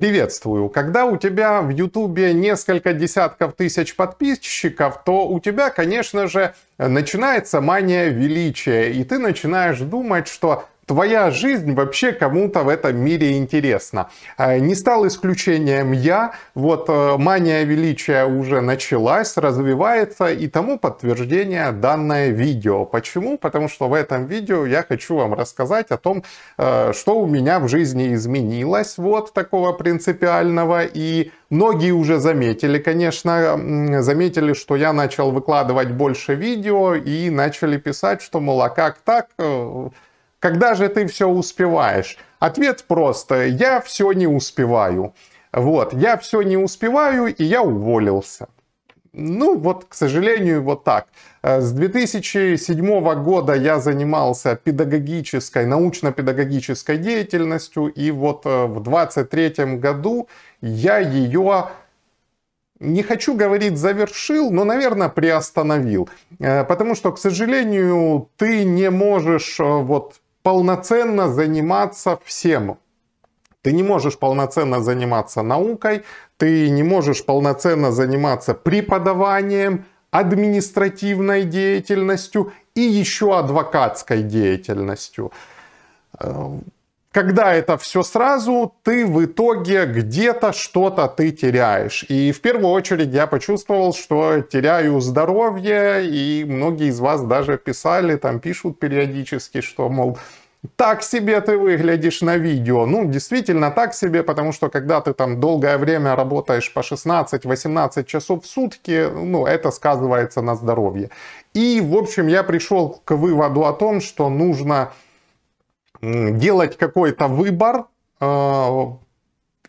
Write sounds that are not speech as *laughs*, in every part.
Приветствую. Когда у тебя в Ютубе несколько десятков тысяч подписчиков, то у тебя, конечно же, начинается мания величия, и ты начинаешь думать, что твоя жизнь вообще кому-то в этом мире интересна. Э, не стал исключением я. Вот э, мания величия уже началась, развивается и тому подтверждение данное видео. Почему? Потому что в этом видео я хочу вам рассказать о том, э, что у меня в жизни изменилось вот такого принципиального и Многие уже заметили, конечно, заметили, что я начал выкладывать больше видео и начали писать, что, мол, а как так, когда же ты все успеваешь? Ответ просто, я все не успеваю. Вот, я все не успеваю, и я уволился. Ну вот, к сожалению, вот так. Э, с 2007 года я занимался педагогической, научно-педагогической деятельностью, и вот э, в 23 году я ее не хочу говорить завершил, но, наверное, приостановил. Э, потому что, к сожалению, ты не можешь вот полноценно заниматься всем. Ты не можешь полноценно заниматься наукой, ты не можешь полноценно заниматься преподаванием, административной деятельностью и еще адвокатской деятельностью. Э, когда это все сразу, ты в итоге где-то что-то ты теряешь. И в первую очередь я почувствовал, что теряю здоровье, и многие из вас даже писали, там пишут периодически, что, мол, так себе ты выглядишь на видео. Ну, действительно так себе, потому что когда ты там долгое время работаешь по 16-18 часов в сутки, ну, это сказывается на здоровье. И, в общем, я пришел к выводу о том, что нужно делать какой-то выбор, а,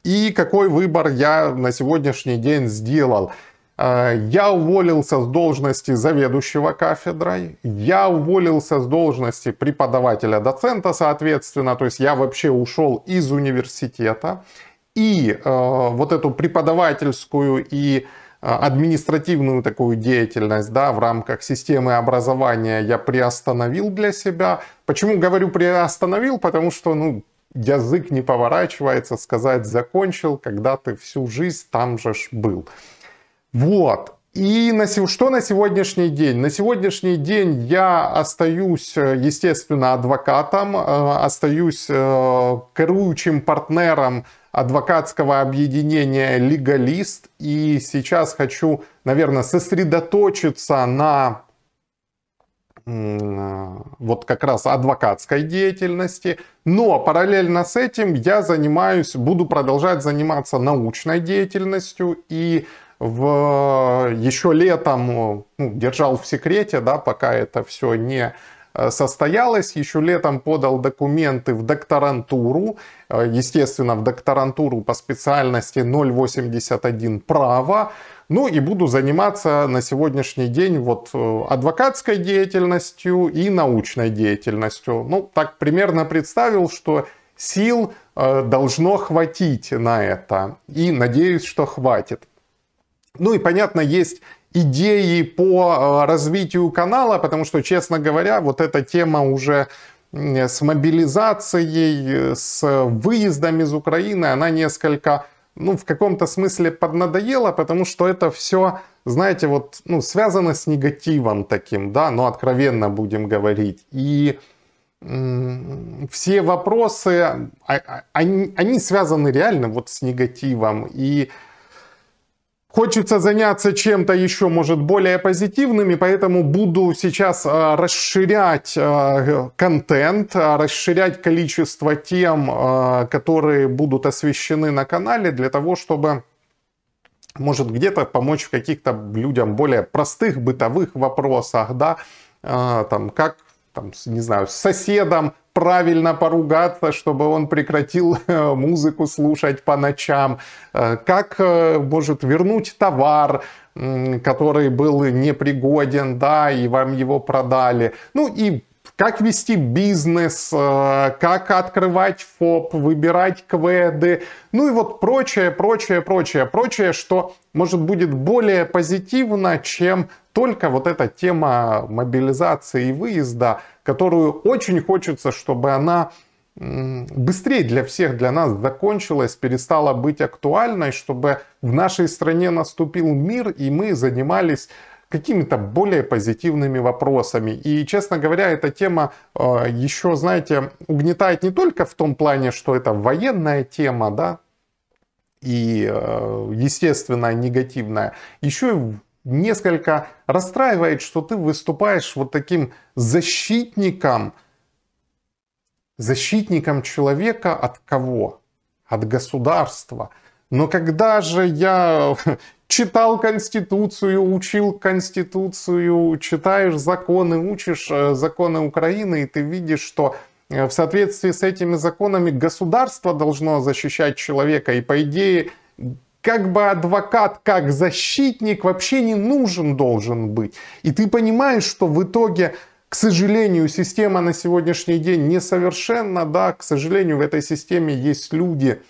и какой выбор я на сегодняшний день сделал. А, я уволился с должности заведующего кафедрой, я уволился с должности преподавателя-доцента, соответственно, то есть я вообще ушел из университета. И э, вот эту преподавательскую и административную такую деятельность да, в рамках системы образования я приостановил для себя, Почему говорю приостановил? Потому что, ну, язык не поворачивается сказать закончил, когда ты всю жизнь там же ж был. Вот. И на, что на сегодняшний день? На сегодняшний день я остаюсь, естественно, адвокатом, э, остаюсь э, керующим партнером адвокатского объединения «Легалист». И сейчас хочу, наверное, сосредоточиться на а, вот как раз адвокатской деятельности. Но параллельно с этим я занимаюсь, буду продолжать заниматься научной деятельностью и в, еще летом ну, держал в секрете, да, пока это все не э, состоялось. Еще летом подал документы в докторантуру. Э, естественно, в докторантуру по специальности 081 право. Ну и буду заниматься на сегодняшний день вот э, адвокатской деятельностью и научной деятельностью. Ну, так примерно представил, что сил э, должно хватить на это. И надеюсь, что хватит. Ну и понятно, есть идеи по э, развитию канала, потому что, честно говоря, вот эта тема уже с мобилизацией, с выездом из Украины, она несколько ну, в каком-то смысле поднадоело, потому что это все, знаете, вот, ну, связано с негативом таким, да, но откровенно будем говорить. И все вопросы, а, а, они, они связаны реально вот с негативом. И Хочется заняться чем-то еще, может, более позитивным, и поэтому буду сейчас э, расширять э, контент, э, расширять количество тем, которые будут освещены на канале, для того, чтобы, может, где-то помочь в каких-то людям более простых бытовых вопросах, да, там, как там, не знаю, с соседом правильно поругаться, чтобы он прекратил *laughs* э, музыку слушать по ночам, э, как э, может вернуть товар, который был непригоден, да, и вам его продали. Ну и как вести бизнес, э, как открывать ФОП, выбирать КВД, ну и вот прочее, прочее, прочее, прочее, что может будет более позитивно, чем только вот эта тема мобилизации и выезда, которую очень хочется, чтобы она быстрее для всех, для нас закончилась, перестала быть актуальной, чтобы в нашей стране наступил мир, и мы занимались какими-то более позитивными вопросами. И, честно говоря, эта тема э, еще, знаете, угнетает не только в том плане, что это военная тема, да, и, э, естественно, негативная, еще и несколько расстраивает, что ты выступаешь вот таким защитником, защитником человека от кого? От государства. Но когда же я читал Конституцию, учил Конституцию, читаешь законы, учишь э, законы Украины, и ты видишь, что э, в соответствии с этими законами государство должно защищать человека. И по идее, как бы адвокат, как защитник вообще не нужен должен быть. И ты понимаешь, что в итоге к сожалению, система на сегодняшний день несовершенна, да, к сожалению, в этой системе есть люди,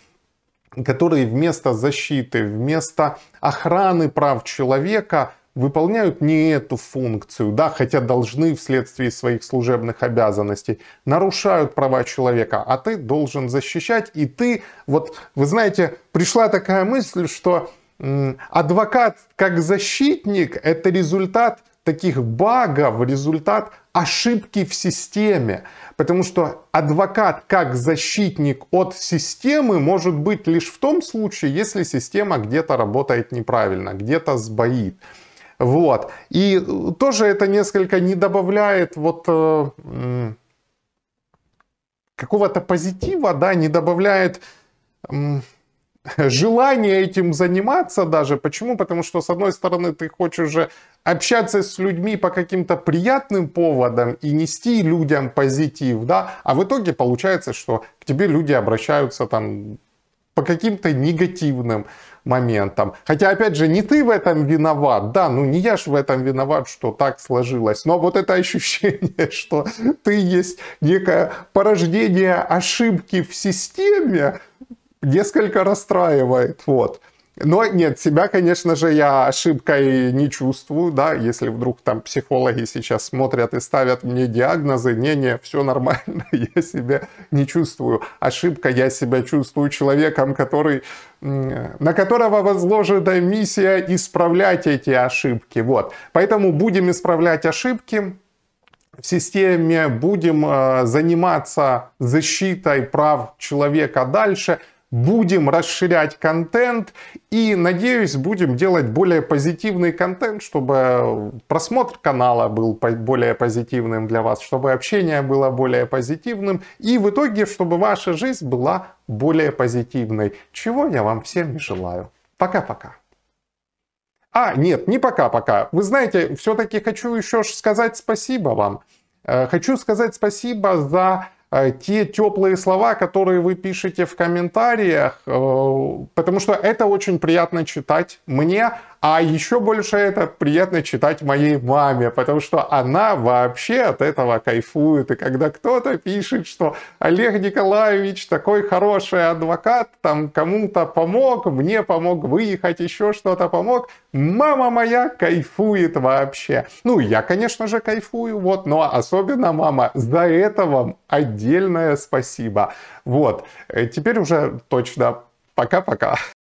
которые вместо защиты, вместо охраны прав человека выполняют не эту функцию, да, хотя должны вследствие своих служебных обязанностей, нарушают права человека, а ты должен защищать, и ты, вот, вы знаете, пришла такая мысль, что адвокат как защитник – это результат – таких багов результат ошибки в системе. Потому что адвокат как защитник от системы может быть лишь в том случае, если система где-то работает неправильно, где-то сбоит. Вот. И тоже это несколько не добавляет вот э, какого-то позитива, да, не добавляет желания этим заниматься даже. Почему? Потому что, с одной стороны, ты хочешь уже общаться с людьми по каким-то приятным поводам и нести людям позитив, да, а в итоге получается, что к тебе люди обращаются там по каким-то негативным моментам. Хотя, опять же, не ты в этом виноват, да, ну не я ж в этом виноват, что так сложилось, но вот это *laughs* ощущение, что ты есть некое порождение ошибки в системе, несколько расстраивает, вот. Но нет, себя, конечно же, я ошибкой не чувствую, да, если вдруг там психологи сейчас смотрят и ставят мне диагнозы, не-не, все нормально, *laughs* я себя не чувствую. Ошибка, я себя чувствую человеком, который, на которого возложена миссия исправлять эти ошибки, вот. Поэтому будем исправлять ошибки, в системе будем э, заниматься защитой прав человека дальше – будем расширять контент и, надеюсь, будем делать более позитивный контент, чтобы просмотр канала был более позитивным для вас, чтобы общение было более позитивным и в итоге, чтобы ваша жизнь была более позитивной, чего я вам всем и желаю. Пока-пока. А, нет, не пока-пока. Вы знаете, все-таки хочу еще сказать спасибо вам. Э, хочу сказать спасибо за Э, те теплые слова, которые вы пишете в комментариях, э, потому что это очень приятно читать мне, а еще больше это приятно читать моей маме, потому что она вообще от этого кайфует. И когда кто-то пишет, что Олег Николаевич такой хороший адвокат, там кому-то помог, мне помог выехать, еще что-то помог, мама моя кайфует вообще. Ну, я, конечно же, кайфую, вот, но особенно мама, за это вам отдельное спасибо. Вот, э, теперь уже точно пока-пока.